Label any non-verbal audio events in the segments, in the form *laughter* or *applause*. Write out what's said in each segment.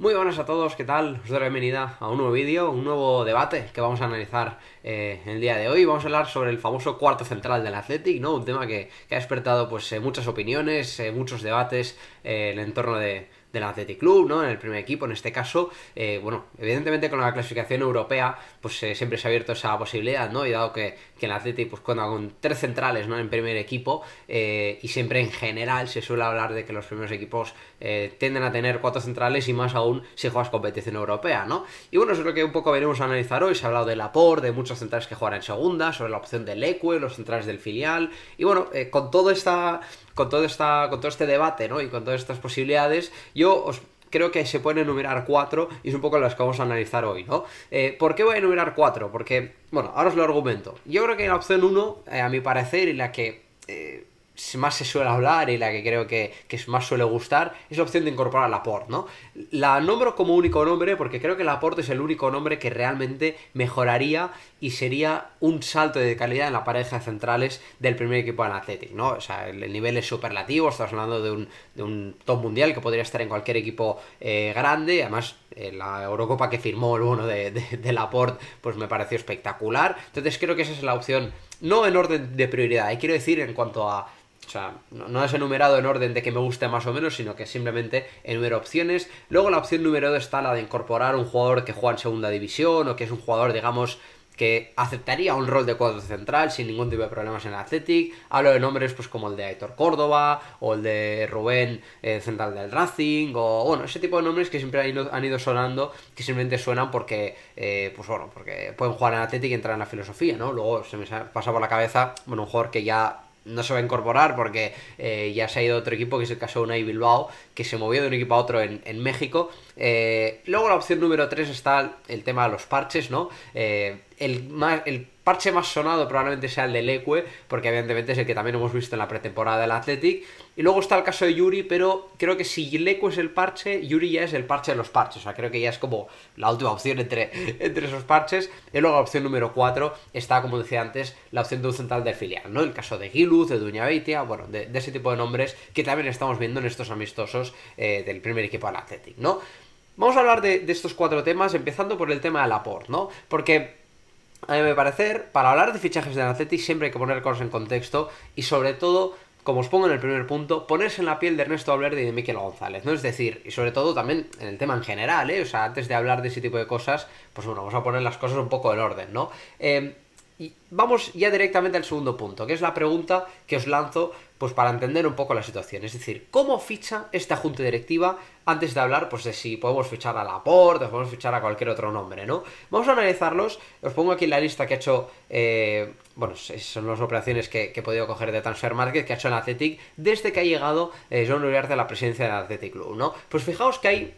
Muy buenas a todos, ¿qué tal? Os doy la bienvenida a un nuevo vídeo, un nuevo debate que vamos a analizar eh, el día de hoy. Vamos a hablar sobre el famoso cuarto central del Athletic, ¿no? Un tema que, ha despertado pues eh, muchas opiniones, eh, muchos debates en el entorno de, del Athletic Club, ¿no? En el primer equipo, en este caso, eh, bueno, evidentemente con la clasificación europea, pues eh, siempre se ha abierto esa posibilidad, ¿no? Y dado que, que el Athletic, pues cuando con tres centrales, ¿no? En primer equipo, eh, y siempre en general se suele hablar de que los primeros equipos tienden a tener cuatro centrales y más aún si juegas competición europea, ¿no? Y bueno, eso es lo que un poco veremos a analizar hoy, se ha hablado del Apor, de muchos centrales que juegan en segunda, sobre la opción del Ecue, los centrales del filial, y bueno, con toda esta con todo, esta, con todo este debate, ¿no? Y con todas estas posibilidades, yo os creo que se pueden enumerar cuatro y es un poco las que vamos a analizar hoy, ¿no? Eh, ¿Por qué voy a enumerar cuatro? Porque, bueno, ahora os lo argumento. Yo creo que la opción uno, eh, a mi parecer, y la que eh, más se suele hablar y la que creo que, que, más suele gustar es la opción de incorporar a Laporte, ¿no? La nombro como único nombre porque creo que Laporte es el único nombre que realmente mejoraría y sería un salto de calidad en la pareja de centrales del primer equipo del Athletic, ¿no? O sea, el, nivel es superlativo, Estás hablando de un, top mundial que podría estar en cualquier equipo eh, grande, además eh, la Eurocopa que firmó el bono de, de, Laporte pues me pareció espectacular, entonces creo que esa es la opción, no en orden de prioridad, y eh, quiero decir en cuanto a o sea, no, no, enumerado en orden de que me guste más o menos, sino que simplemente enumero opciones. Luego la opción número 2 está la de incorporar un jugador que juega en segunda división o que es un jugador, digamos, que aceptaría un rol de cuadro central sin ningún tipo de problemas en el Athletic. Hablo de nombres pues como el de Aitor Córdoba o el de Rubén eh, Central del Racing o bueno, ese tipo de nombres que siempre han ido, sonando, que simplemente suenan porque eh, pues bueno, porque pueden jugar en Athletic y entrar en la filosofía, ¿no? Luego se me pasa por la cabeza, bueno, un jugador que ya no se va a incorporar porque eh, ya se ha ido otro equipo, que es el caso de Unai Bilbao, que se movió de un equipo a otro en, en México eh, luego la opción número 3 está el tema de los parches, ¿no? Eh, el, parche más sonado probablemente sea el de Leque, porque evidentemente es el que también hemos visto en la pretemporada del Athletic. Y luego está el caso de Yuri, pero creo que si Leque es el parche, Yuri ya es el parche de los parches. O sea, creo que ya es como la última opción entre, *laughs* entre esos parches. Y luego la opción número 4 está, como decía antes, la opción de un central de filial, ¿no? El caso de Giluz, de Duña Beitia, bueno, de, ese tipo de nombres que también estamos viendo en estos amistosos eh, del primer equipo del Athletic, ¿no? Vamos a hablar de, estos cuatro temas, empezando por el tema del aporte, ¿no? Porque a mí me parece, para hablar de fichajes del Athletic siempre hay que poner cosas en contexto y sobre todo, como os pongo en el primer punto, ponerse en la piel de Ernesto Valverde y de Miquel González, ¿no? Es decir, y sobre todo también en el tema en general, ¿eh? O sea, antes de hablar de ese tipo de cosas, pues bueno, vamos a poner las cosas un poco en orden, ¿no? Eh, y vamos ya directamente al segundo punto, que es la pregunta que os lanzo pues para entender un poco la situación. Es decir, cómo ficha esta junta directiva antes de hablar pues, de si podemos fichar a Laporte, o podemos fichar a cualquier otro nombre, ¿no? Vamos a analizarlos. Os pongo aquí la lista que ha hecho. Eh, bueno, son las operaciones que, he podido coger de Transfer Market que ha hecho el Athletic desde que ha llegado eh, John Uriarte a la presidencia del Athletic Club, ¿no? Pues fijaos que hay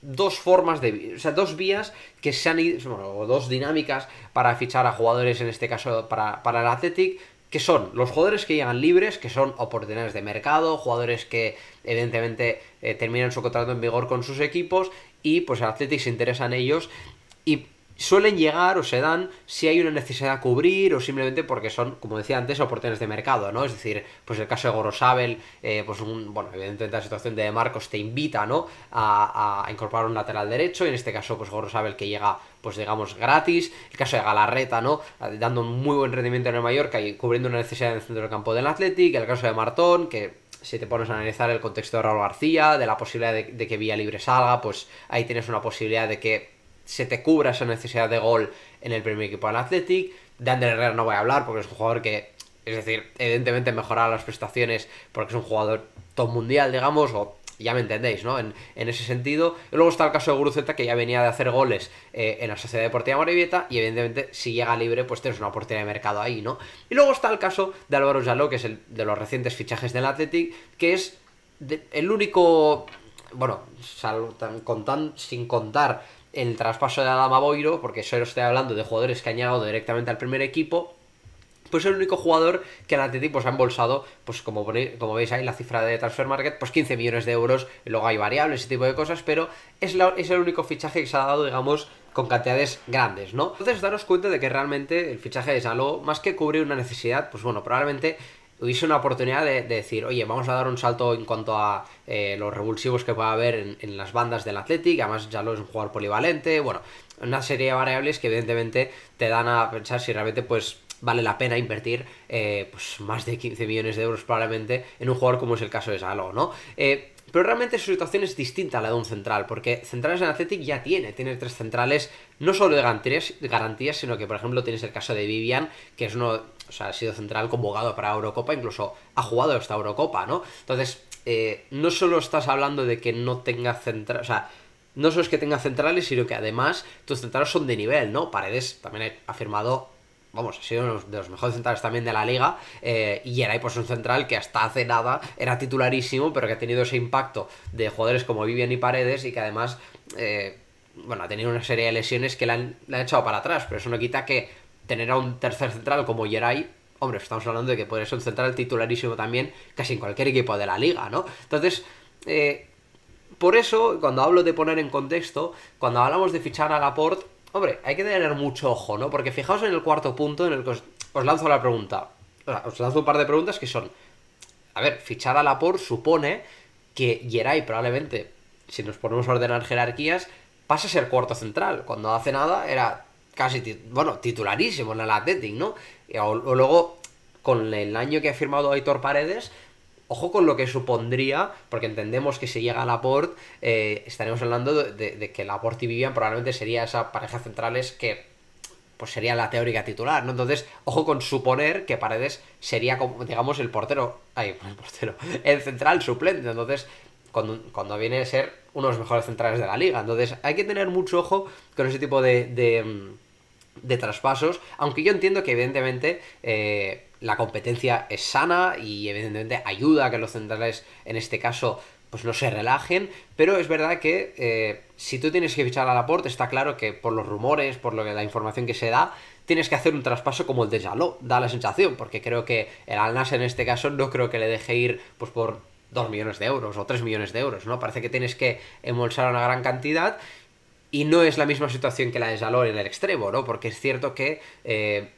dos formas de, o sea, dos vías que se han ido, bueno, dos dinámicas para fichar a jugadores, en este caso para, para el Athletic, que son los jugadores que llegan libres, que son oportunidades de mercado, jugadores que evidentemente eh, terminan su contrato en vigor con sus equipos y pues el Athletic se interesa en ellos y suelen llegar o se dan si hay una necesidad a cubrir o simplemente porque son, como decía antes, oportunidades de mercado, ¿no? Es decir, pues el caso de Gorosabel, eh, pues un, bueno, evidentemente la situación de Marcos te invita, ¿no? A, incorporar un lateral derecho, y en este caso, pues Gorosabel que llega, pues digamos, gratis, el caso de Galarreta, ¿no? Dando un muy buen rendimiento en el Mallorca y cubriendo una necesidad en el centro del campo del Athletic, el caso de Martón, que si te pones a analizar el contexto de Raúl García, de la posibilidad de, de que Vía Libre salga, pues ahí tienes una posibilidad de que se te cubra esa necesidad de gol en el primer equipo del Athletic. De Ander Herrera no voy a hablar porque es un jugador que, es decir, evidentemente mejorará las prestaciones porque es un jugador top mundial, digamos, o ya me entendéis, ¿no? En, en, ese sentido. Y luego está el caso de Guruceta, que ya venía de hacer goles eh, en la Sociedad Deportiva Morevieta, y evidentemente si llega libre, pues tienes una oportunidad de mercado ahí, ¿no? Y luego está el caso de Álvaro Jaló, que es el de los recientes fichajes del Athletic, que es el único, bueno, sin contar el traspaso de Adama Boiro, porque solo estoy hablando de jugadores que han llegado directamente al primer equipo, pues es el único jugador que el Atleti pues, ha embolsado, pues como, como veis ahí la cifra de Transfer Market, pues 15 millones de euros, luego hay variables, ese tipo de cosas, pero es, es el único fichaje que se ha dado, digamos, con cantidades grandes, ¿no? Entonces daros cuenta de que realmente el fichaje de algo más que cubrir una necesidad, pues bueno, probablemente hubiese una oportunidad de, decir, oye, vamos a dar un salto en cuanto a eh, los revulsivos que pueda haber en, las bandas del Athletic, además ya lo es un jugador polivalente, bueno, una serie de variables que evidentemente te dan a pensar si realmente pues vale la pena invertir eh, pues más de 15 millones de euros probablemente en un jugador como es el caso de Salo ¿no? Eh, pero realmente su situación es distinta a la de un central, porque centrales en Athletic ya tiene, tiene tres centrales, no solo de garantías, garantías sino que por ejemplo tienes el caso de Vivian, que es uno, o sea, ha sido central convocado para Eurocopa, incluso ha jugado esta Eurocopa, ¿no? Entonces, eh, no solo estás hablando de que no tenga central, o sea, no solo es que tenga centrales, sino que además tus centrales son de nivel, ¿no? Paredes también ha firmado vamos, ha sido uno de los mejores centrales también de la liga. Eh, y Geray, pues un central que hasta hace nada era titularísimo, pero que ha tenido ese impacto de jugadores como Vivian y Paredes y que además, eh, bueno, ha tenido una serie de lesiones que le han, echado para atrás, pero eso no quita que tener a un tercer central como Geray hombre, estamos hablando de que puede ser un central titularísimo también casi en cualquier equipo de la liga, ¿no? Entonces, eh, por eso, cuando hablo de poner en contexto, cuando hablamos de fichar a Laporte, Hombre, hay que tener mucho ojo, ¿no? Porque fijaos en el cuarto punto en el que os, lanzo la pregunta. os lanzo un par de preguntas que son. A ver, fichar a Laporte supone que Geray probablemente, si nos ponemos a ordenar jerarquías, pasa a ser cuarto central. Cuando hace nada era casi, bueno, titularísimo en el Athletic, ¿no? o, luego, con el año que ha firmado Aitor Paredes, Ojo con lo que supondría, porque entendemos que si llega Laporte, eh, estaremos hablando de, que Laporte y Vivian probablemente sería esa pareja centrales que pues sería la teórica titular, ¿no? Entonces, ojo con suponer que Paredes sería, como, digamos, el portero, ay, *laughs* el portero, el central suplente, entonces, cuando, viene a ser uno de los mejores centrales de la liga, entonces hay que tener mucho ojo con ese tipo de mm, de traspasos, aunque yo entiendo que evidentemente eh, la competencia es sana y evidentemente ayuda a que los centrales en este caso pues no se relajen, pero es verdad que eh, si tú tienes que fichar a aporte está claro que por los rumores, por lo que la información que se da, tienes que hacer un traspaso como el de Jaló, da la sensación, porque creo que el Alnas en este caso no creo que le deje ir pues por 2 millones de euros o 3 millones de euros, ¿no? Parece que tienes que embolsar una gran cantidad y no es la misma situación que la de Salor en el extremo, ¿no? Porque es cierto que eh,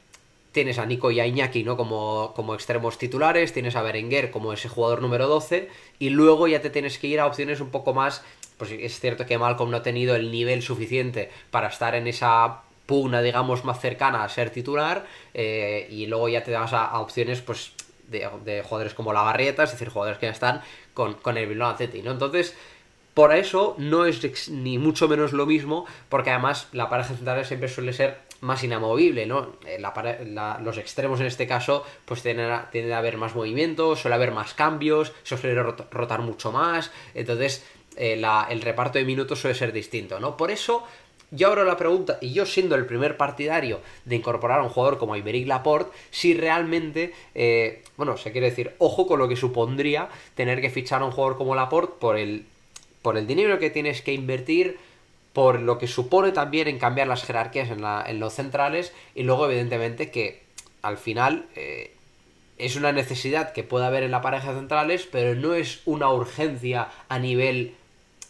tienes a Nico y a Iñaki, ¿no? Como, como extremos titulares, tienes a Berenguer como ese jugador número 12, y luego ya te tienes que ir a opciones un poco más. Pues es cierto que Malcolm no ha tenido el nivel suficiente para estar en esa pugna, digamos, más cercana a ser titular, eh, y luego ya te vas a, opciones, pues, de, jugadores como Barrieta, es decir, jugadores que ya están con, con el Bilbao Atleti, ¿no? Entonces, por eso no es ni mucho menos lo mismo, porque además la pareja central siempre suele ser más inamovible, ¿no? Eh, los extremos en este caso, pues tiene a, haber más movimiento, suele haber más cambios, se suele rotar mucho más, entonces eh, el reparto de minutos suele ser distinto, ¿no? Por eso yo abro la pregunta, y yo siendo el primer partidario de incorporar a un jugador como Iberic Laporte, si realmente, eh, bueno, se quiere decir, ojo con lo que supondría tener que fichar a un jugador como Laporte por el por el dinero que tienes que invertir, por lo que supone también en cambiar las jerarquías en, los centrales y luego evidentemente que al final eh, es una necesidad que puede haber en la pareja de centrales, pero no es una urgencia a nivel,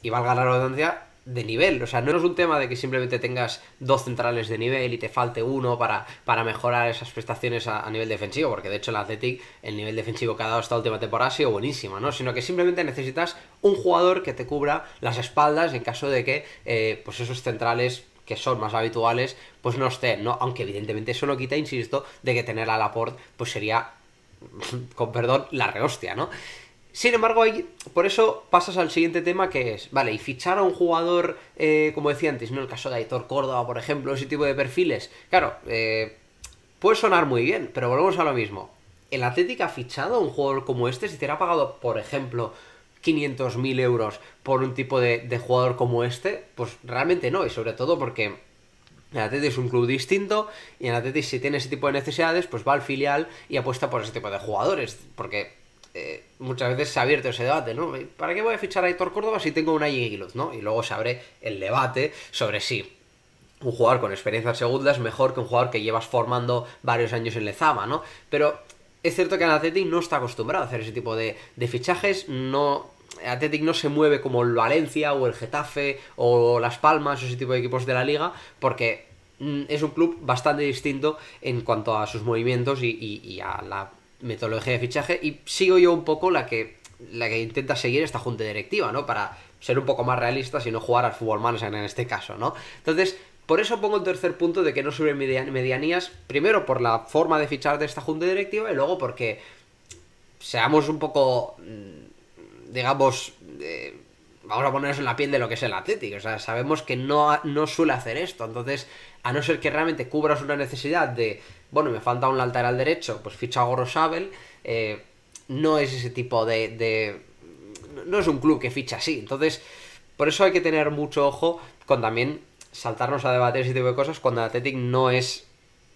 y valga la redundancia, de nivel. O sea, no es un tema de que simplemente tengas dos centrales de nivel y te falte uno para, para mejorar esas prestaciones a, nivel defensivo, porque de hecho el Athletic, el nivel defensivo que ha dado esta última temporada ha sido buenísimo, ¿no? Sino que simplemente necesitas un jugador que te cubra las espaldas en caso de que eh, pues esos centrales que son más habituales, pues no estén, ¿no? Aunque evidentemente eso no quita, insisto, de que tener a Laporte pues sería, *laughs* con perdón, la rehostia, ¿no? Sin embargo, ahí, por eso pasas al siguiente tema que es, vale, y fichar a un jugador, eh, como decía antes, ¿no? El caso de Aitor Córdoba, por ejemplo, ese tipo de perfiles. Claro, eh, puede sonar muy bien, pero volvemos a lo mismo. El Atlético ha fichado a un jugador como este si te ha pagado, por ejemplo, 500.000 euros por un tipo de, de, jugador como este, pues realmente no, y sobre todo porque el Atlético es un club distinto y el Atlético si tiene ese tipo de necesidades, pues va al filial y apuesta por ese tipo de jugadores, porque eh, muchas veces se ha abierto ese debate, ¿no? ¿Para qué voy a fichar a Héctor Córdoba si tengo una luz, ¿no? Y luego se abre el debate sobre si un jugador con experiencia segunda es mejor que un jugador que llevas formando varios años en Lezama, ¿no? Pero es cierto que el Athletic no está acostumbrado a hacer ese tipo de, fichajes, no... no se mueve como el Valencia o el Getafe o Las Palmas o ese tipo de equipos de la liga porque mm, es un club bastante distinto en cuanto a sus movimientos y a la metodología de fichaje y sigo yo un poco la que, la que intenta seguir esta junta directiva, ¿no? Para ser un poco más realistas y no jugar al fútbol manager en este caso, ¿no? Entonces, por eso pongo el tercer punto de que no suben medianías, primero por la forma de fichar de esta junta directiva y luego porque seamos un poco, mm, digamos, eh, vamos a ponernos en la piel de lo que es el Atlético, o sea, sabemos que no, no suele hacer esto, entonces, a no ser que realmente cubras una necesidad de bueno, me falta un lateral derecho, pues ficha a Gorosabel. Eh, no es ese tipo de, No es un club que ficha así. Entonces, por eso hay que tener mucho ojo con también saltarnos a debatir ese tipo de cosas cuando el Athletic no es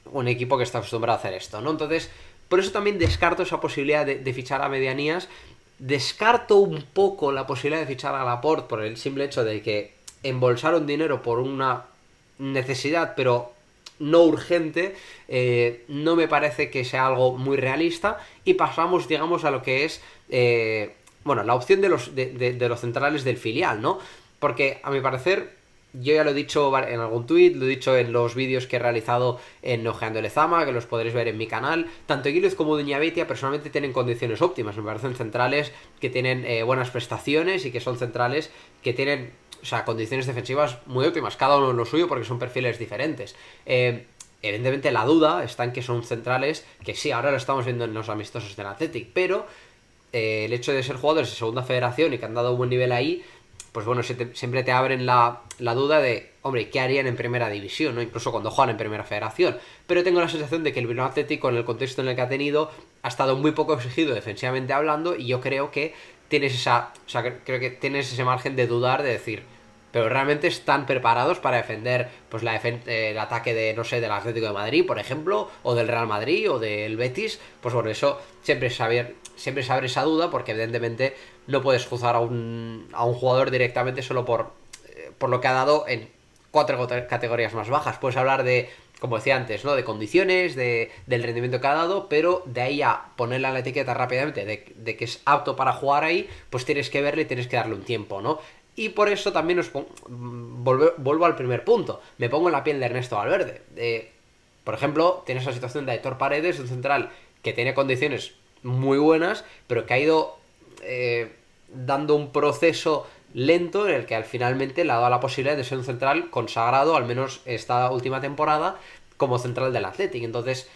un equipo que está acostumbrado a hacer esto, ¿no? Entonces, por eso también descarto esa posibilidad de, fichar a medianías. Descarto un poco la posibilidad de fichar a Laporte por el simple hecho de que embolsaron dinero por una necesidad, pero no urgente, eh, no me parece que sea algo muy realista. Y pasamos, digamos, a lo que es, eh, bueno, la opción de los, de, los centrales del filial, ¿no? Porque a mi parecer, yo ya lo he dicho en algún tuit, lo he dicho en los vídeos que he realizado en Ojeando Lezama, que los podréis ver en mi canal. Tanto Guiluz como Doña Betia personalmente tienen condiciones óptimas, me parecen centrales que tienen eh, buenas prestaciones y que son centrales que tienen o sea, condiciones defensivas muy óptimas, cada uno en lo suyo porque son perfiles diferentes. Eh, evidentemente la duda está en que son centrales, que sí, ahora lo estamos viendo en los amistosos del Athletic, pero eh, el hecho de ser jugadores de segunda federación y que han dado un buen nivel ahí, pues bueno, siempre te abren la, duda de, hombre, ¿qué harían en primera división? ¿no? Incluso cuando juegan en primera federación. Pero tengo la sensación de que el Bilbao Atlético, en el contexto en el que ha tenido, ha estado muy poco exigido defensivamente hablando y yo creo que tienes esa, o sea, creo que tienes ese margen de dudar, de decir, pero realmente están preparados para defender pues la el ataque de no sé del Atlético de Madrid por ejemplo o del Real Madrid o del Betis pues bueno eso siempre saber siempre saber esa duda porque evidentemente no puedes juzgar a un, a un jugador directamente solo por eh, por lo que ha dado en cuatro categorías más bajas puedes hablar de como decía antes, ¿no? De condiciones, de, del rendimiento que ha dado, pero de ahí a ponerle a la etiqueta rápidamente de, de, que es apto para jugar ahí, pues tienes que verle y tienes que darle un tiempo, ¿no? Y por eso también os pongo, mm, vuelvo al primer punto. Me pongo en la piel de Ernesto Valverde. por ejemplo, tiene esa situación de Hector Paredes, un central que tiene condiciones muy buenas, pero que ha ido eh, dando un proceso lento en el que al finalmente le ha dado la posibilidad de ser un central consagrado, al menos esta última temporada, como central del Athletic. Entonces,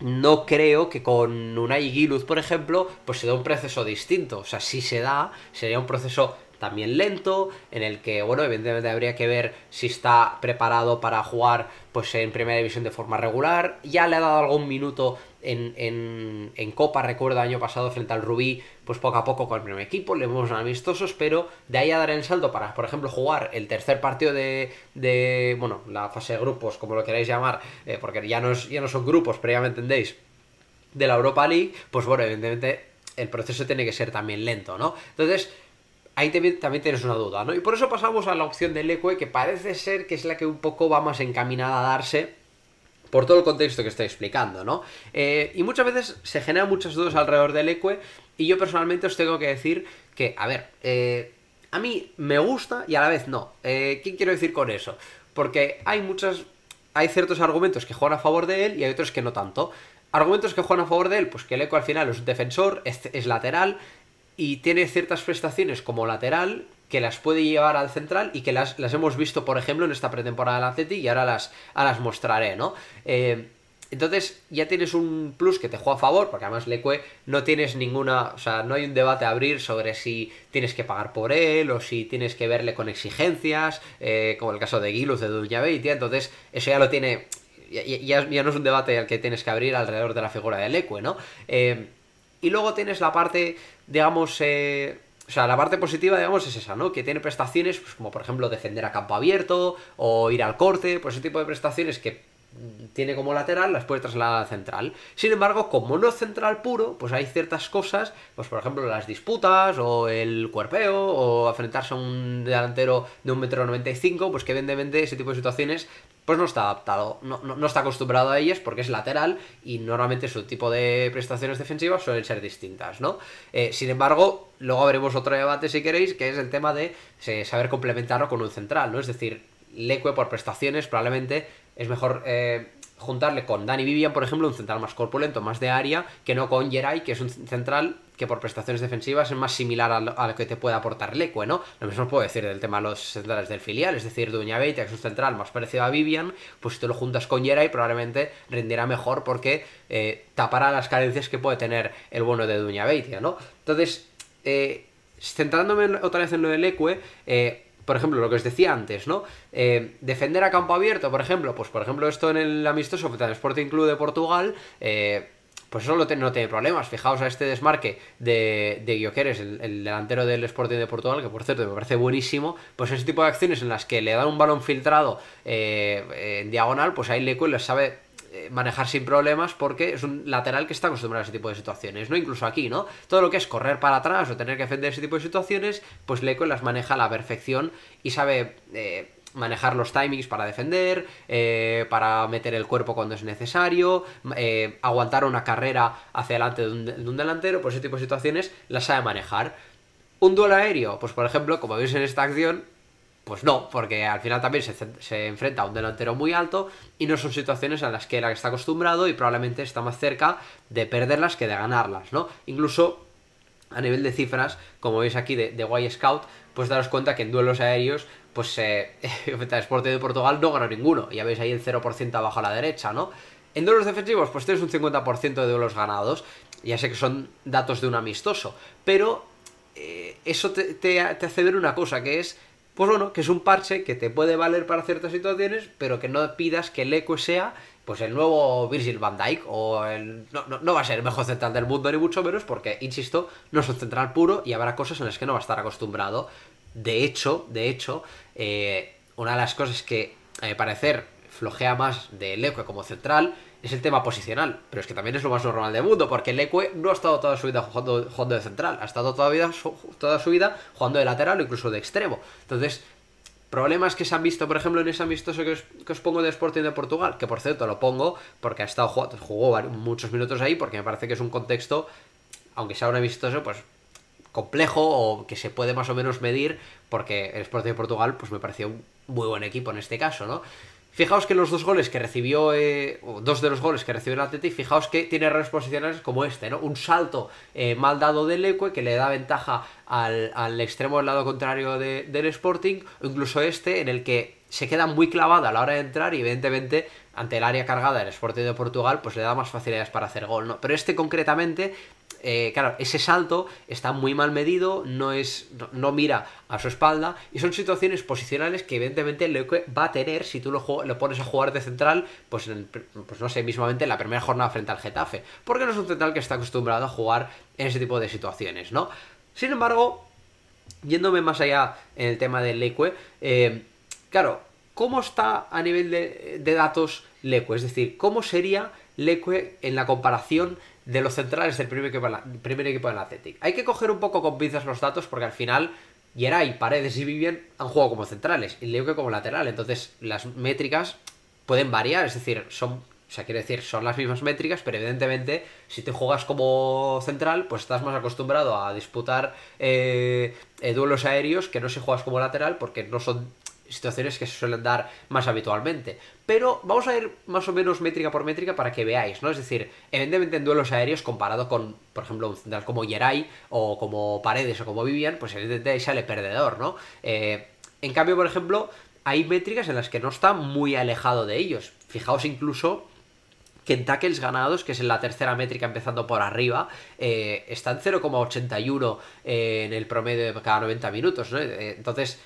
no creo que con una Iguiluz, por ejemplo, pues se dé un proceso distinto. O sea, si se da, sería un proceso también lento, en el que, bueno, evidentemente habría que ver si está preparado para jugar pues en primera división de forma regular. Ya le ha dado algún minuto en, en, Copa, recuerdo, año pasado frente al Rubí, pues poco a poco con el primer equipo, le vemos amistosos, pero de ahí a dar el salto para, por ejemplo, jugar el tercer partido de, de bueno, la fase de grupos, como lo queráis llamar, eh, porque ya no, ya no son grupos, pero ya me entendéis, de la Europa League, pues bueno, evidentemente el proceso tiene que ser también lento, ¿no? Entonces, ahí también tienes una duda, ¿no? Y por eso pasamos a la opción del ecue, que parece ser que es la que un poco va más encaminada a darse por todo el contexto que estoy explicando, ¿no? Eh, y muchas veces se generan muchas dudas alrededor del ecue y yo personalmente os tengo que decir que, a ver, eh, a mí me gusta y a la vez no. Eh, ¿Qué quiero decir con eso? Porque hay muchas... Hay ciertos argumentos que juegan a favor de él y hay otros que no tanto. Argumentos que juegan a favor de él, pues que el eco al final es un defensor, es lateral, y tiene ciertas prestaciones como lateral que las puede llevar al central y que las, hemos visto, por ejemplo, en esta pretemporada del Atleti y ahora las, las mostraré, ¿no? Eh, entonces ya tienes un plus que te juega a favor, porque además Lecue no tienes ninguna, o sea, no hay un debate a abrir sobre si tienes que pagar por él o si tienes que verle con exigencias, eh, como el caso de Guilus de Duñabeitia, entonces eso ya lo tiene, ya, no es un debate al que tienes que abrir alrededor de la figura de Lecue, ¿no? Eh, y luego tienes la parte, digamos, eh, o sea, la parte positiva, digamos, es esa, ¿no? Que tiene prestaciones, pues, como por ejemplo defender a campo abierto o ir al corte, pues ese tipo de prestaciones que tiene como lateral, las puede trasladar a la central. Sin embargo, como no central puro, pues hay ciertas cosas, pues por ejemplo las disputas o el cuerpeo o enfrentarse a un delantero de un 1,95m, pues que evidentemente ese tipo de situaciones pues no está adaptado, no, está acostumbrado a ellas porque es lateral y normalmente su tipo de prestaciones defensivas suelen ser distintas, ¿no? Eh, sin embargo, luego veremos otro debate si queréis, que es el tema de eh, saber complementarlo con un central, ¿no? Es decir, Leque por prestaciones probablemente es mejor eh, juntarle con Danny Vivian, por ejemplo, un central más corpulento, más de área, que no con Geray, que es un central que por prestaciones defensivas es más similar a lo, que te puede aportar Leque, ¿no? Lo mismo puedo decir del tema de los centrales del filial, es decir, Duña Beitia, que es un central más parecido a Vivian, pues si te lo juntas con Geray probablemente rendirá mejor porque eh, tapará las carencias que puede tener el bueno de Duña Beitia, ¿no? Entonces, eh, centrándome otra vez en lo de Leque, por ejemplo, lo que os decía antes, ¿no? Eh, defender a campo abierto, por ejemplo, pues por ejemplo esto en el amistoso frente Sporting Club de Portugal, eh, pues eso no tiene, problemas. Fijaos a este desmarque de, de Guioqueres, el, delantero del Sporting de Portugal, que por cierto me parece buenísimo, pues ese tipo de acciones en las que le dan un balón filtrado eh, en diagonal, pues ahí le sabe eh, manejar sin problemas porque es un lateral que está acostumbrado a ese tipo de situaciones, ¿no? Incluso aquí, ¿no? Todo lo que es correr para atrás o tener que defender ese tipo de situaciones, pues Leco las maneja a la perfección y sabe eh, manejar los timings para defender, eh, para meter el cuerpo cuando es necesario, aguantar una carrera hacia delante de un, de un delantero, pues ese tipo de situaciones las sabe manejar. Un duelo aéreo, pues por ejemplo, como veis en esta acción, pues no, porque al final también se, enfrenta a un delantero muy alto y no son situaciones a las que él está acostumbrado y probablemente está más cerca de perderlas que de ganarlas, ¿no? Incluso a nivel de cifras, como veis aquí de, Y Scout, pues daros cuenta que en duelos aéreos, pues el eh, *laughs* Sporting de Portugal no ganó ninguno. Ya veis ahí el 0% abajo a la derecha, ¿no? En duelos defensivos, pues tienes un 50% de duelos ganados. Ya sé que son datos de un amistoso, pero eh, eso te hace ver una cosa, que es pues bueno, que es un parche que te puede valer para ciertas situaciones, pero que no pidas que el eco sea pues el nuevo Virgil van Dijk, o el... No, va a ser el mejor central del mundo ni mucho menos porque, insisto, no es un central puro y habrá cosas en las que no va a estar acostumbrado. De hecho, de hecho, eh, una de las cosas que a mi parecer flojea más de eco como central es el tema posicional, pero es que también es lo más normal del mundo, porque el Leque no ha estado toda su vida jugando, jugando de central, ha estado toda, vida, toda su vida jugando de lateral o incluso de extremo. Entonces, problemas que se han visto, por ejemplo, en ese amistoso que os, pongo de Sporting de Portugal, que por cierto lo pongo porque ha estado pues, jugó muchos minutos ahí, porque me parece que es un contexto, aunque sea un amistoso, pues complejo o que se puede más o menos medir, porque el Sporting de Portugal, pues me pareció un muy buen equipo en este caso, ¿no? Fijaos que los dos goles que recibió, eh, dos de los goles que recibió el Atlético, fijaos que tiene errores posicionales como este, ¿no? Un salto eh, mal dado del Leque que le da ventaja al, extremo del lado contrario del Sporting, o incluso este en el que se queda muy clavada a la hora de entrar y evidentemente ante el área cargada del Sporting de Portugal pues le da más facilidades para hacer gol, ¿no? Pero este concretamente eh, claro, ese salto está muy mal medido, no, es, no, mira a su espalda y son situaciones posicionales que evidentemente Leque va a tener si tú lo, pones a jugar de central, pues, pues no sé, mismamente en la primera jornada frente al Getafe, porque no es un central que está acostumbrado a jugar en ese tipo de situaciones, ¿no? Sin embargo, yéndome más allá en el tema de Leque, eh, claro, ¿cómo está a nivel de, de datos Leque? Es decir, ¿cómo sería Leque en la comparación de los centrales del primer equipo, primer equipo del Athletic. Hay que coger un poco con pinzas los datos porque al final y Paredes y Vivian han jugado como centrales y Leo que como lateral. Entonces las métricas pueden variar, es decir, son... O sea, decir, son las mismas métricas, pero evidentemente si te juegas como central, pues estás más acostumbrado a disputar eh, eh, duelos aéreos que no si juegas como lateral, porque no son situaciones que se suelen dar más habitualmente. Pero vamos a ir más o menos métrica por métrica para que veáis, ¿no? Es decir, evidentemente en duelos aéreos comparado con, por ejemplo, un central como Jeray o como Paredes o como Vivian, pues evidentemente ahí sale perdedor, ¿no? Eh, en cambio, por ejemplo, hay métricas en las que no está muy alejado de ellos. Fijaos incluso que en tackles ganados, que es en la tercera métrica empezando por arriba, eh, están 0,81 eh, en el promedio de cada 90 minutos. ¿no? Entonces,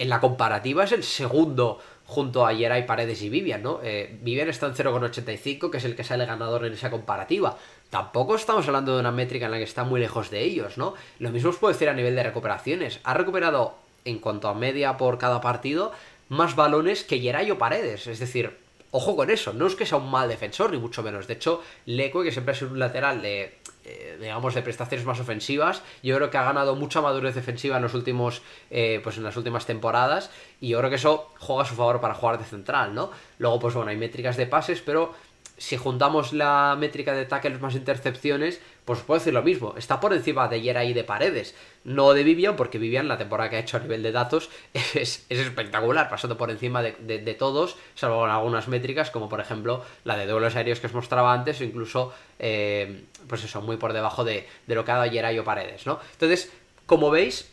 en la comparativa es el segundo junto a Yeray Paredes y Vivian, ¿no? Eh, Vivian está en 0,85, que es el que sale ganador en esa comparativa. Tampoco estamos hablando de una métrica en la que está muy lejos de ellos, ¿no? Lo mismo os puedo decir a nivel de recuperaciones. Ha recuperado, en cuanto a media por cada partido, más balones que Yeray o Paredes. Es decir, ojo con eso, no es que sea un mal defensor, ni mucho menos. De hecho, Leque, que siempre ha sido un lateral de eh, digamos, de prestaciones más ofensivas. Yo creo que ha ganado mucha madurez defensiva en los últimos, eh, pues en las últimas temporadas y yo creo que eso juega a su favor para jugar de central, ¿no? Luego, pues bueno, hay métricas de pases, pero si juntamos la métrica de tackles más intercepciones, pues puedo decir lo mismo. Está por encima de Yera y de Paredes. No de Vivian, porque Vivian, la temporada que ha hecho a nivel de datos, *laughs* es, espectacular, pasando por encima de, todos, salvo con algunas métricas, como por ejemplo la de dobles aéreos que os mostraba antes, o incluso eh, pues eso, muy por debajo de, lo que ha dado ayer Ayo Paredes, ¿no? Entonces, como veis,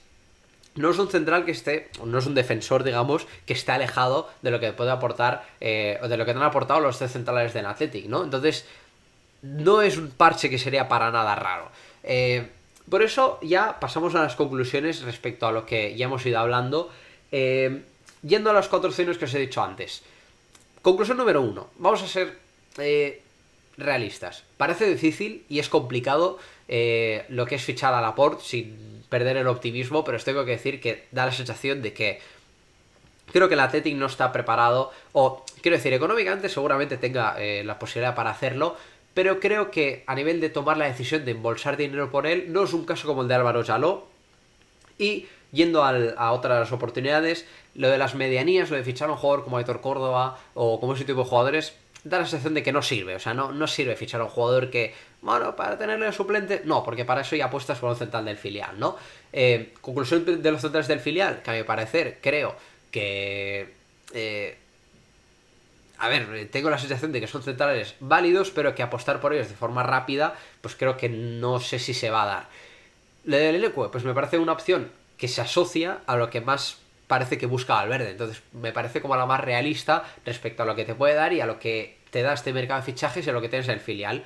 no es un central que esté, no es un defensor, digamos, que esté alejado de lo que puede aportar, eh, o de lo que han aportado los tres centrales del Athletic, ¿no? Entonces, no es un parche que sería para nada raro. Eh, por eso ya pasamos a las conclusiones respecto a lo que ya hemos ido hablando, eh, yendo a los cuatro que os he dicho antes. Conclusión número uno, vamos a ser realistas. Parece difícil y es complicado eh, lo que es fichar a Laporte sin perder el optimismo, pero os tengo que decir que da la sensación de que creo que el Athletic no está preparado, o quiero decir, económicamente seguramente tenga eh, la posibilidad para hacerlo, pero creo que a nivel de tomar la decisión de embolsar dinero por él, no es un caso como el de Álvaro Yaló. Y yendo a otras oportunidades, lo de las medianías, lo de fichar a un jugador como Aitor Córdoba o como ese tipo de jugadores, da la sensación de que no sirve. O sea, no, no sirve fichar a un jugador que, bueno, para tenerle suplente, no, porque para eso ya apuestas por un central del filial, ¿no? Eh, conclusión de los centrales del filial, que a mi parecer creo que... Eh, a ver, tengo la sensación de que son centrales válidos, pero que apostar por ellos de forma rápida, pues creo que no sé si se va a dar. Le del Elecue, pues me parece una opción que se asocia a lo que más parece que busca Valverde. Entonces, me parece como la más realista respecto a lo que te puede dar y a lo que te da este mercado de fichajes y a lo que tienes en el filial.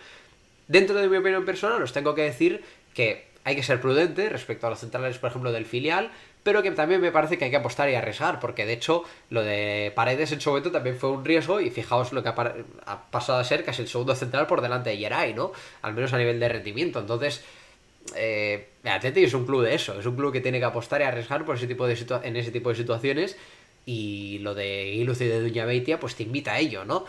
Dentro de mi opinión personal, os tengo que decir que hay que ser prudente respecto a los centrales, por ejemplo, del filial, pero que también me parece que hay que apostar y arriesgar, porque de hecho lo de Paredes en su momento también fue un riesgo y fijaos lo que ha, pasado a ser casi el segundo central por delante de Geray, ¿no? Al menos a nivel de rendimiento. Entonces, eh, es un club de eso, es un club que tiene que apostar y arriesgar por ese tipo de en ese tipo de situaciones y lo de Iluz y de Duña Beitia pues te invita a ello, ¿no?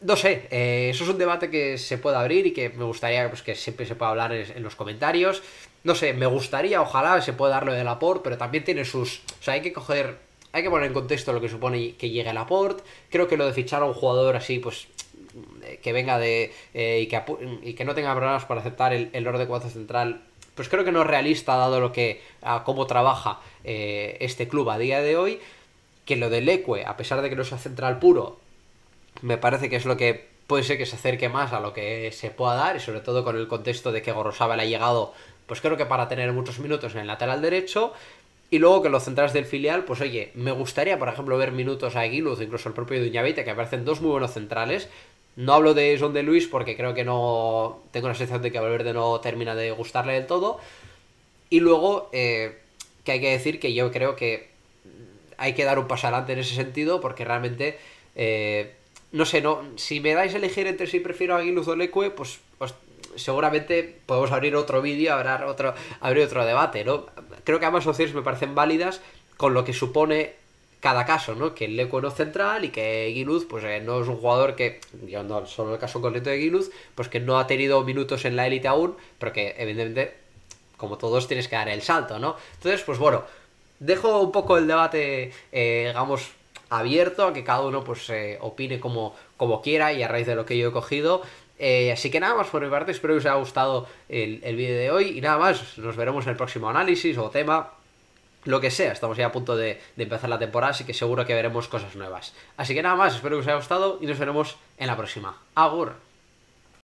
no sé, eh, eso es un debate que se puede abrir y que me gustaría pues, que siempre se pueda hablar en, los comentarios. No sé, me gustaría, ojalá se pueda dar lo del aport, pero también tiene sus. O sea, hay que coger. Hay que poner en contexto lo que supone que llegue el aport. Creo que lo de fichar a un jugador así, pues. Eh, que venga de. Eh, y, que y, que no tenga problemas para aceptar el, el de cuarto central. Pues creo que no es realista, dado lo que. a cómo trabaja este club a día de hoy. Que lo del Ecue, a pesar de que no sea central puro, me parece que es lo que puede ser que se acerque más a lo que se pueda dar y sobre todo con el contexto de que Gorosabel ha llegado, pues creo que para tener muchos minutos en el lateral derecho y luego que los centrales del filial, pues oye, me gustaría por ejemplo ver minutos a Aguiluz, incluso al propio Duñavita, que aparecen dos muy buenos centrales. No hablo de Son de Luis porque creo que no tengo la sensación de que Valverde no termina de gustarle del todo. Y luego eh, que hay que decir que yo creo que hay que dar un paso adelante en ese sentido porque realmente eh, no sé, no, si me dais a elegir entre si prefiero a Aguiluz o Lecue, pues seguramente podemos abrir otro vídeo, abrir otro, abrir otro debate, ¿no? Creo que ambas opciones me parecen válidas con lo que supone cada caso, ¿no? Que Lecue no es central y que Aguiluz, pues eh, no es un jugador que, yo no, solo el caso concreto de Aguiluz, pues que no ha tenido minutos en la élite aún, pero que evidentemente, como todos, tienes que dar el salto, ¿no? Entonces, pues bueno, dejo un poco el debate, eh, digamos, abierto a que cada uno pues eh, opine como, como quiera y a raíz de lo que yo he cogido. Eh, así que nada más por mi parte, espero que os haya gustado el, vídeo de hoy y nada más, nos veremos en el próximo análisis o tema, lo que sea, estamos ya a punto de, de empezar la temporada, así que seguro que veremos cosas nuevas. Así que nada más, espero que os haya gustado y nos veremos en la próxima. Agur.